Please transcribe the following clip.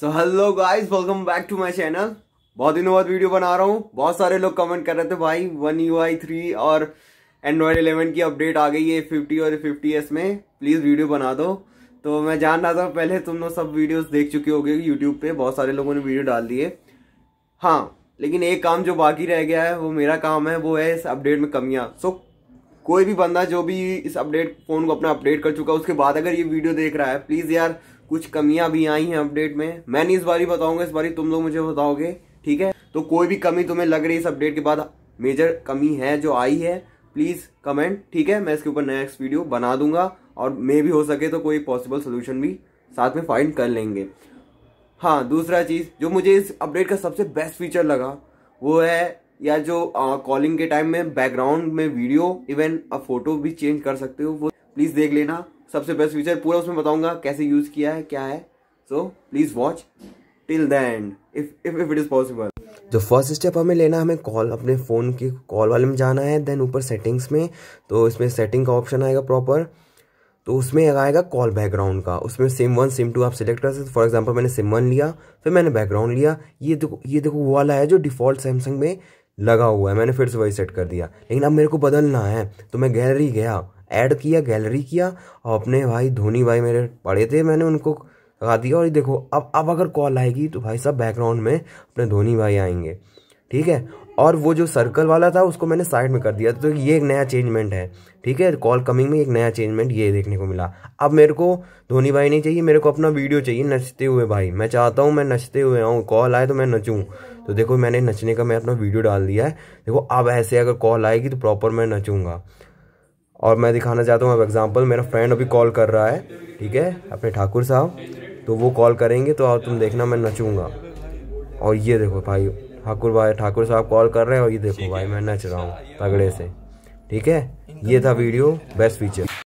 so hello guys welcome back to my channel बहुत दिनों बाद वीडियो बना रहा हूँ बहुत सारे लोग कमेंट कर रहे थे भाई वन यू आई थ्री और एंड्रॉयड इलेवन की अपडेट आ गई है फिफ्टी और फिफ्टी एस में प्लीज़ वीडियो बना दो तो मैं जान रहा था पहले तुम लोग सब वीडियोज देख चुके गए यूट्यूब पर बहुत सारे लोगों ने वीडियो डाल दिए हाँ लेकिन एक काम जो बाकी रह गया है वो मेरा काम है वो है इस अपडेट में कमियाँ सो so, कोई भी बंदा जो भी इस अपडेट फ़ोन को अपना अपडेट कर चुका है उसके बाद अगर ये वीडियो देख रहा है प्लीज़ यार कुछ कमियां भी आई हैं अपडेट में मैं नहीं इस बार ही बताऊंगा इस बार तुम लोग मुझे बताओगे ठीक है तो कोई भी कमी तुम्हें लग रही है इस अपडेट के बाद मेजर कमी है जो आई है प्लीज़ कमेंट ठीक है मैं इसके ऊपर नेक्स्ट वीडियो बना दूंगा और मे भी हो सके तो कोई पॉसिबल सोल्यूशन भी साथ में फाइंड कर लेंगे हाँ दूसरा चीज़ जो मुझे इस अपडेट का सबसे बेस्ट फीचर लगा वो है या जो कॉलिंग के टाइम में बैकग्राउंड में वीडियो इवन अ फोटो भी चेंज कर सकते हो वो प्लीज़ देख लेना सबसे बेस्ट फीचर पूरा उसमें बताऊंगा कैसे यूज़ किया है क्या है so please watch till the end if if it is possible जो फर्स्ट स्टेप हमें लेना हमें कॉल अपने फ़ोन के कॉल वाले में जाना है देन ऊपर सेटिंग्स में तो इसमें सेटिंग का ऑप्शन आएगा प्रॉपर तो उसमें आएगा कॉल बैकग्राउंड का उसमें सिम वन सिम टू आप सिलेक्ट कर सकते फॉर एग्जांपल मैंने सिम वन लिया फिर मैंने बैकग्राउंड लिया ये देखो ये देखो वो वाला है जो डिफ़ॉल्ट सैमसंग में लगा हुआ है मैंने फिर से वही सेट कर दिया लेकिन अब मेरे को बदलना है तो मैं गैलरी गया ऐड किया गैलरी किया और अपने भाई धोनी भाई मेरे पढ़े थे मैंने उनको लगा दिया और देखो अब अब अगर कॉल आएगी तो भाई साहब बैकग्राउंड में अपने धोनी भाई आएंगे ठीक है और वो जो सर्कल वाला था उसको मैंने साइड में कर दिया तो ये एक नया चेंजमेंट है ठीक है कॉल कमिंग में एक नया चेंजमेंट ये देखने को मिला अब मेरे को धोनी भाई नहीं चाहिए मेरे को अपना वीडियो चाहिए नचते हुए भाई मैं चाहता हूँ मैं नचते हुए आऊँ कॉल आए तो मैं नचूँ तो देखो मैंने नचने का मैं अपना वीडियो डाल दिया है देखो अब ऐसे अगर कॉल आएगी तो प्रॉपर मैं नचूँगा और मैं दिखाना चाहता हूँ अब एग्जाम्पल मेरा फ्रेंड अभी कॉल कर रहा है ठीक है अपने ठाकुर साहब तो वो कॉल करेंगे तो अब तुम देखना मैं नचूँगा और ये देखो भाई ठाकुर भाई ठाकुर साहब कॉल कर रहे हैं और ये देखो भाई मैं नच रहा हूँ तगड़े तो से ठीक है ये था वीडियो बेस्ट फीचर